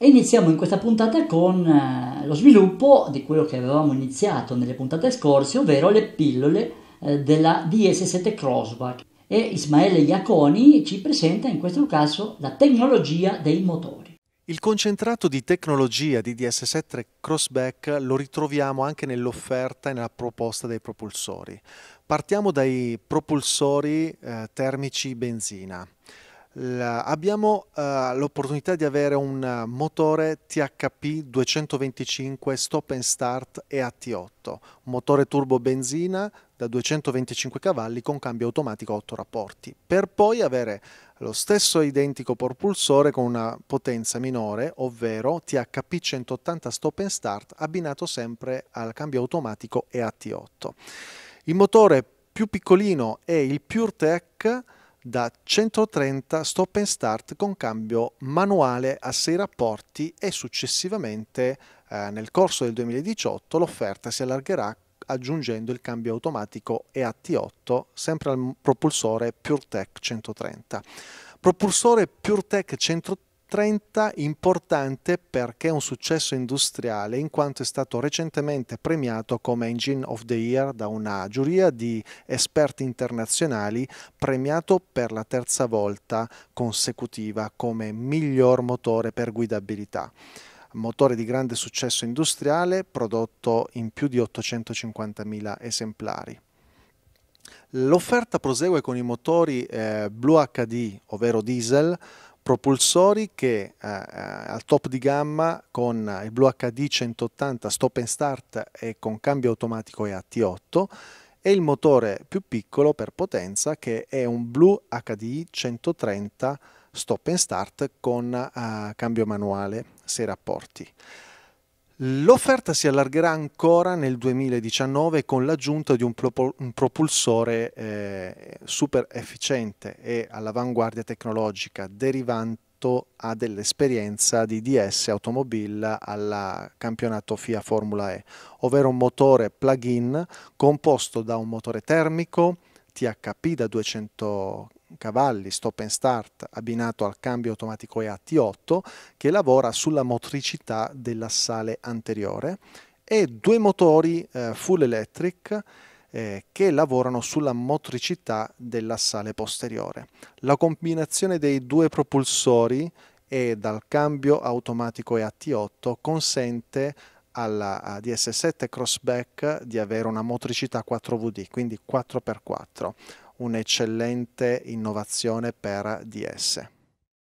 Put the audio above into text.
E iniziamo in questa puntata con eh, lo sviluppo di quello che avevamo iniziato nelle puntate scorse, ovvero le pillole eh, della DS7 Crossback. E Ismaele Iaconi ci presenta in questo caso la tecnologia dei motori. Il concentrato di tecnologia di DS7 Crossback lo ritroviamo anche nell'offerta e nella proposta dei propulsori. Partiamo dai propulsori eh, termici benzina abbiamo uh, l'opportunità di avere un motore THP 225 stop and start EAT8, un motore turbo benzina da 225 cavalli con cambio automatico a 8 rapporti, per poi avere lo stesso identico propulsore con una potenza minore, ovvero THP 180 stop and start abbinato sempre al cambio automatico EAT8. Il motore più piccolino è il PureTech da 130 stop and start con cambio manuale a 6 rapporti e successivamente eh, nel corso del 2018 l'offerta si allargherà aggiungendo il cambio automatico EAT8 sempre al propulsore PureTech 130. Propulsore PureTech 130 30 importante perché è un successo industriale in quanto è stato recentemente premiato come Engine of the Year da una giuria di esperti internazionali, premiato per la terza volta consecutiva come miglior motore per guidabilità motore di grande successo industriale prodotto in più di 850.000 esemplari. L'offerta prosegue con i motori eh, Blue HD, ovvero diesel, propulsori che eh, eh, al top di gamma con il Blue HD 180 stop and start e con cambio automatico e AT8 e il motore più piccolo per potenza che è un Blue HD 130 stop and start con eh, cambio manuale 6 rapporti. L'offerta si allargherà ancora nel 2019 con l'aggiunta di un, propulsore eh, super efficiente e all'avanguardia tecnologica derivante ha dell'esperienza di DS Automobile al campionato FIA Formula E, ovvero un motore plug-in composto da un motore termico THP da 200 cavalli stop and start abbinato al cambio automatico EA T8 che lavora sulla motricità dell'assale anteriore e due motori eh, full electric eh, che lavorano sulla motricità dell'assale posteriore. La combinazione dei due propulsori e dal cambio automatico EA T8 consente alla DS7 Crossback di avere una motricità 4VD, quindi 4x4 un'eccellente innovazione per DS.